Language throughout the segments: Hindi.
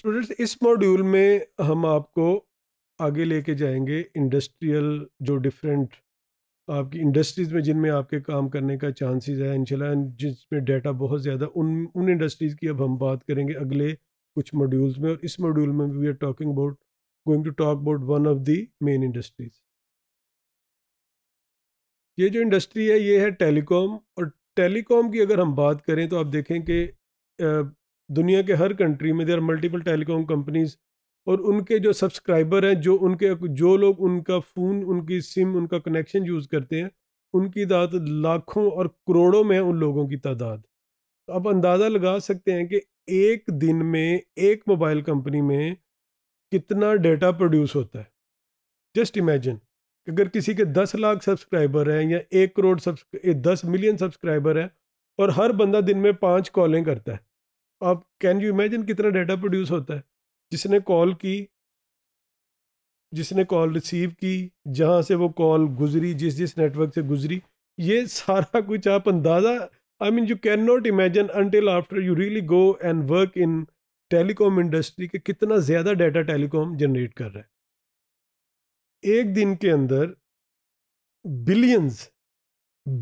स्टूडेंट्स इस मॉड्यूल में हम आपको आगे लेके जाएंगे इंडस्ट्रियल जो डिफरेंट आपकी इंडस्ट्रीज़ में जिनमें आपके काम करने का चांसेस है इनशाला जिसमें डाटा बहुत ज़्यादा उन उन इंडस्ट्रीज़ की अब हम बात करेंगे अगले कुछ मॉड्यूल्स में और इस मॉड्यूल में we are talking about going to talk about one of the main industries ये जो इंडस्ट्री है ये है टेलीकॉम और टेलीकॉम की अगर हम बात करें तो आप देखें कि दुनिया के हर कंट्री में देर मल्टीपल टेलीकॉम कंपनीज और उनके जो सब्सक्राइबर हैं जो उनके जो लोग उनका फ़ोन उनकी सिम उनका कनेक्शन यूज़ करते हैं उनकी तादाद लाखों और करोड़ों में उन लोगों की तादाद तो आप अंदाज़ा लगा सकते हैं कि एक दिन में एक मोबाइल कंपनी में कितना डेटा प्रोड्यूस होता है जस्ट इमेजिन अगर किसी के दस लाख सब्सक्राइबर हैं या एक करोड़ सब्स दस मिलियन सब्सक्राइबर हैं और हर बंदा दिन में पाँच कॉलें करता है आप कैन यू इमेजिन कितना डाटा प्रोड्यूस होता है जिसने कॉल की जिसने कॉल रिसीव की जहाँ से वो कॉल गुजरी जिस जिस नेटवर्क से गुजरी ये सारा कुछ आप अंदाज़ा I mean you can not imagine until after you really go and work in telecom industry के कितना ज़्यादा डाटा टेलीकॉम जनरेट कर रहा है एक दिन के अंदर बिलियंस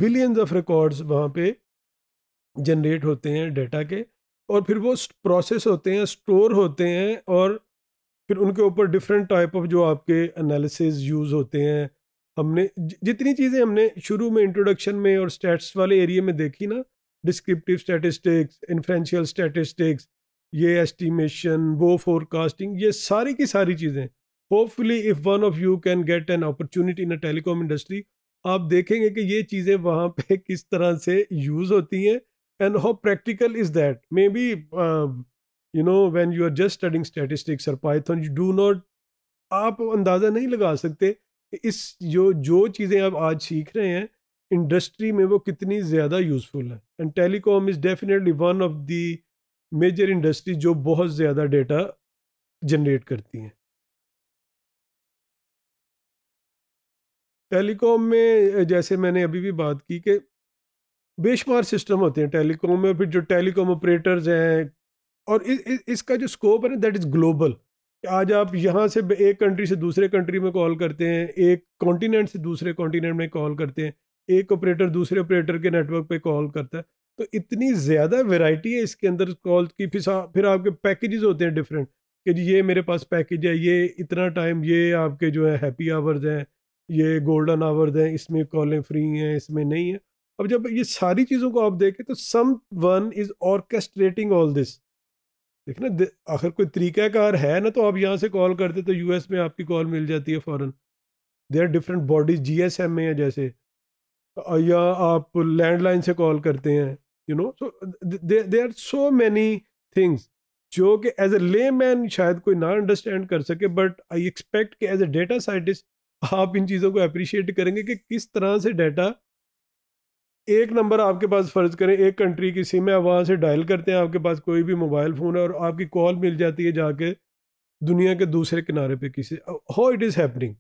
बिलियंस ऑफ रिकॉर्ड्स वहाँ पे जनरेट होते हैं डाटा के और फिर वो प्रोसेस होते हैं स्टोर होते हैं और फिर उनके ऊपर डिफरेंट टाइप ऑफ जो आपके एनालिसिस यूज़ होते हैं हमने जितनी चीज़ें हमने शुरू में इंट्रोडक्शन में और स्टैट्स वाले एरिए में देखी ना डिस्क्रिप्टिव स्टैटिस्टिक्स इन्फ्रेंशियल स्टैटिस्टिक्स ये एस्टिमेशन वो फोरकास्टिंग ये सारी की सारी चीज़ें hopefully if one of you can get an opportunity in a telecom industry आप देखेंगे कि ये चीज़ें वहाँ पे किस तरह से यूज़ होती हैं and how practical is that maybe uh, you know when you are just studying statistics or python you do not आप अंदाज़ा नहीं लगा सकते इस जो जो चीज़ें आप आज सीख रहे हैं इंडस्ट्री में वो कितनी ज़्यादा यूज़फुल है and telecom is definitely one of the major industry जो बहुत ज़्यादा डेटा जनरेट करती हैं टेलीकॉम में जैसे मैंने अभी भी बात की कि बेशुमार सिस्टम होते हैं टेलीकॉम में फिर जो टेलीकॉम ऑपरेटर्स हैं और इ, इ, इसका जो स्कोप है ना दैट इज़ ग्लोबल आज आप यहाँ से एक कंट्री से दूसरे कंट्री में कॉल करते हैं एक कॉन्टीनेंट से दूसरे कॉन्टीनेंट में कॉल करते हैं एक ऑपरेटर दूसरे ऑपरेटर के नेटवर्क पर कॉल करता है तो इतनी ज़्यादा वेराइटी है इसके अंदर कॉल की फिर फिर आपके पैकेजेस होते हैं डिफरेंट कि जी ये मेरे पास पैकेज है ये इतना टाइम ये आपके जो है हैप्पी आवर्स हैं ये गोल्डन आवर्स हैं इसमें कॉलें फ्री हैं इसमें नहीं है अब जब ये सारी चीज़ों को आप देखें तो someone is orchestrating all this देखना दे, आखिर कोई तरीक़ाकार है ना तो आप यहाँ से कॉल करते तो यूएस में आपकी कॉल मिल जाती है फ़ौरन they are different bodies G S M में है जैसे या आप लैंडलाइन से कॉल करते हैं you know so they are so many things जो कि एज ए ले मैन शायद कोई ना अंडरस्टैंड कर सके बट आई एक्सपेक्ट कि एज ए डेटा साइंटिस्ट आप इन चीज़ों को अप्रिशिएट करेंगे कि किस तरह से डाटा एक नंबर आपके पास फ़र्ज़ करें एक कंट्री की सिम है वहाँ से डायल करते हैं आपके पास कोई भी मोबाइल फ़ोन है और आपकी कॉल मिल जाती है जाके दुनिया के दूसरे किनारे पे किसी how it is happening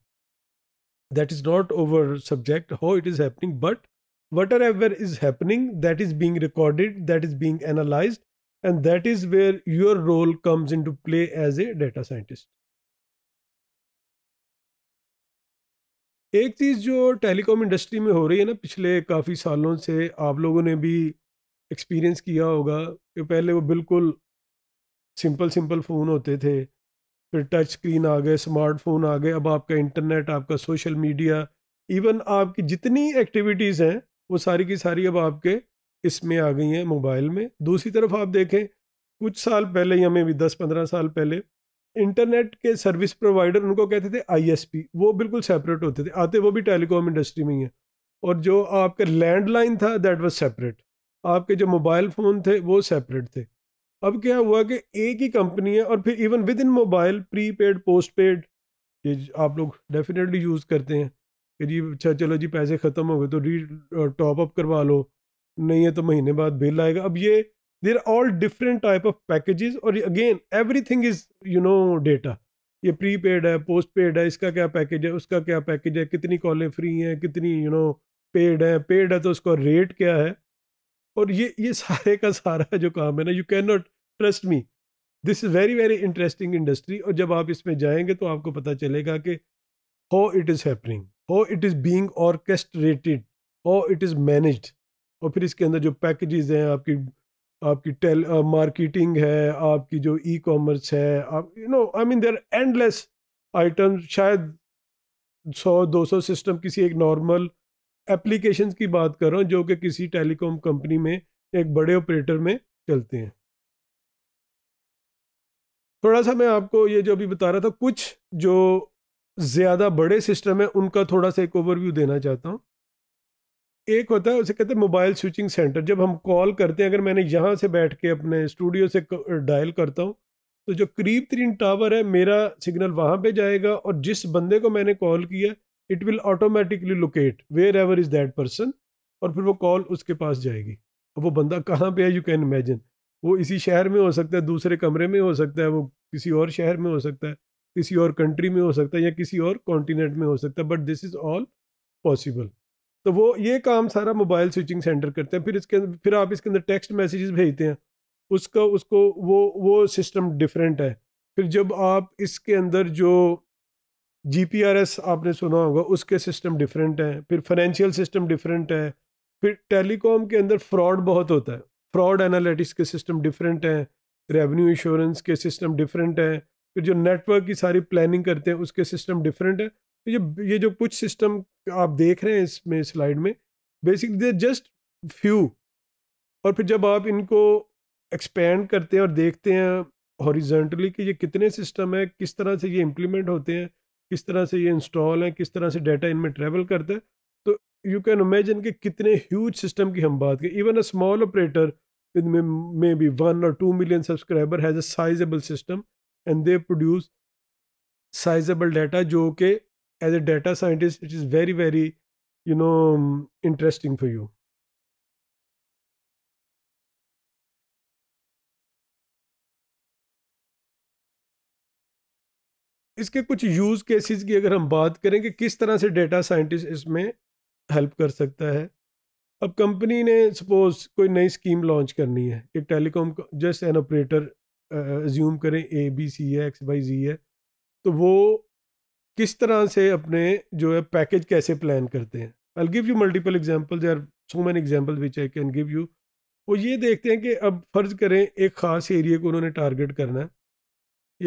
that is not our subject how it is happening but whatever is happening that is being recorded that is being analyse and that is where your role comes into play as a data scientist एक चीज़ जो टेलीकॉम इंडस्ट्री में हो रही है ना पिछले काफ़ी सालों से आप लोगों ने भी एक्सपीरियंस किया होगा कि पहले वो बिल्कुल सिंपल सिंपल फ़ोन होते थे फिर टच स्क्रीन आ गए स्मार्टफोन आ गए अब आपका इंटरनेट आपका सोशल मीडिया इवन आपकी जितनी एक्टिविटीज़ हैं वो सारी की सारी अब आपके इसमें आ गई हैं मोबाइल में दूसरी तरफ आप देखें कुछ साल पहले या हमें भी दस पंद्रह साल पहले इंटरनेट के सर्विस प्रोवाइडर उनको कहते थे आईएसपी वो बिल्कुल सेपरेट होते थे आते वो भी टेलीकॉम इंडस्ट्री में ही है और जो आपका लैंडलाइन था दैट वाज सेपरेट आपके जो मोबाइल फ़ोन थे वो सेपरेट थे अब क्या हुआ कि एक ही कंपनी है और फिर even within mobile prepaid postpaid ये आप लोग डेफिनेटली यूज़ करते हैं कि जी अच्छा चलो जी पैसे ख़त्म हो गए तो री टॉप अप करवा लो नहीं है तो महीने बाद बिल आएगा अब ये there all different type of packages और again everything is you know data ये प्री पेड है पोस्ट पेड है इसका क्या पैकेज है उसका क्या पैकेज है कितनी कॉलें फ्री हैं कितनी यू नो पेड है पेड है तो उसका रेट क्या है और ये ये सारे का सारा जो काम है ना you can not trust me this is very very interesting industry और जब आप इसमें जाएंगे तो आपको पता चलेगा कि how it is happening how it is being orchestrated how it is managed और फिर इसके अंदर जो पैकेजेस हैं आपकी आपकी टेल मार्केटिंग है आपकी जो ई कॉमर्स है आप you know I mean there endless item शायद सौ दो सौ सिस्टम किसी एक नॉर्मल एप्लीकेशन की बात कर रहा हूँ जो कि किसी टेलीकॉम कंपनी में एक बड़े ऑपरेटर में चलते हैं थोड़ा सा मैं आपको ये जो अभी बता रहा था कुछ जो ज़्यादा बड़े सिस्टम है उनका थोड़ा सा एक ओवरव्यू देना चाहता हूँ एक होता है उसे कहते हैं मोबाइल स्विचिंग सेंटर जब हम कॉल करते हैं अगर मैंने यहाँ से बैठ के अपने स्टूडियो से डायल करता हूँ तो जो करीब तरीन टावर है मेरा सिग्नल वहाँ पे जाएगा और जिस बंदे को मैंने कॉल किया it will automatically locate wherever is that person और फिर वो कॉल उसके पास जाएगी अब वो बंदा कहाँ पे है यू कैन इमेजिन वो इसी शहर में हो सकता है दूसरे कमरे में हो सकता है वो किसी और शहर में हो सकता है किसी और कंट्री में हो सकता है या किसी और कॉन्टीनेंट में हो सकता है but this is all possible तो वो ये काम सारा मोबाइल स्विचिंग सेंटर करते हैं फिर इसके अंदर फिर आप इसके अंदर टेक्स्ट मैसेजेस भेजते हैं उसका उसको वो वो सिस्टम डिफरेंट है फिर जब आप इसके अंदर जो जी पी आर एस आपने सुना होगा उसके सिस्टम डिफरेंट हैं फिर फाइनेंशियल सिस्टम डिफरेंट है फिर टेलीकॉम के अंदर फ्रॉड बहुत होता है फ्रॉड एनालिटिक्स के सिस्टम डिफरेंट हैं रेवेन्यू इंश्योरेंस के सिस्टम डिफरेंट हैं फिर जो नेटवर्क की सारी प्लानिंग करते हैं उसके सिस्टम डिफरेंट है तो ये ये जो कुछ सिस्टम आप देख रहे हैं इसमें स्लाइड में बेसिकली दे जस्ट फ्यू और फिर जब आप इनको एक्सपेंड करते हैं और देखते हैं हॉरिजेंटली कि ये कितने सिस्टम है किस तरह से ये इम्प्लीमेंट होते हैं किस तरह से ये इंस्टॉल हैं किस तरह से डाटा इनमें ट्रेवल करता है तो यू कैन इमेजिन कि कितने ह्यूज सिस्टम की हम बात करें इवन अ स्मॉल ऑपरेटर इनमें मे बी वन और two million subscriber has a sizable system and they produce sizable data जो कि as a data scientist it is very very you know um, interesting for you इसके कुछ यूज़ केसेस की अगर हम बात करें कि किस तरह से डेटा साइंटिस्ट इसमें हेल्प कर सकता है अब कंपनी ने सपोज कोई नई स्कीम लॉन्च करनी है एक telecom just an operator assume करें ए बी सी है एक्स वाई जी है तो वो किस तरह से अपने जो है पैकेज कैसे प्लान करते हैं I give you multiple examples there so many example which I can give you वो ये देखते हैं कि अब फ़र्ज़ करें एक ख़ास एरिया को उन्होंने टारगेट करना है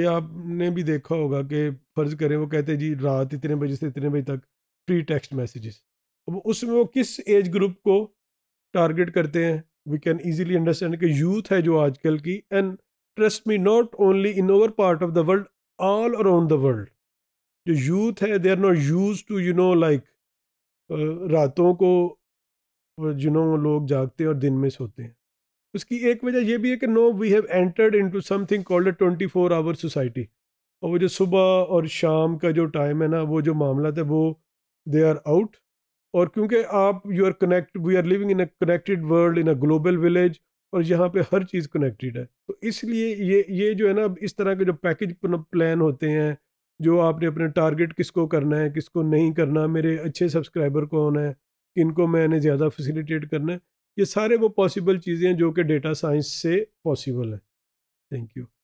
ये आपने भी देखा होगा कि फ़र्ज़ करें वो कहते हैं जी रात इतने बजे से इतने बजे तक फ्री टेक्स्ट मैसेजेस अब उसमें वो किस एज ग्रुप को टारगेट करते हैं वी कैन ईजिली अंडरस्टैंड कि यूथ है जो आजकल की and trust me not only in our part of the world all around the world जो यूथ है they are not use to you know like रातों को यू नो लोग जागते हैं और दिन में सोते हैं उसकी एक वजह यह भी है कि no we have entered into something called a twenty four hour society और वो जो सुबह और शाम का जो टाइम है ना वो जो मामला था वो दे आर आउट और क्योंकि आप you are connect we are living in a connected world in a global village और यहाँ पे हर चीज़ कनेक्टेड है तो इसलिए ये ये जो है ना इस तरह के जो पैकेज प्लान मतलब होते हैं जो आपने अपना टारगेट किसको करना है किसको नहीं करना मेरे अच्छे सब्सक्राइबर कौन है किन को मैंने ज़्यादा फैसिलिटेट करना है ये सारे वो पॉसिबल चीज़ें हैं जो कि डेटा साइंस से पॉसिबल हैं थैंक यू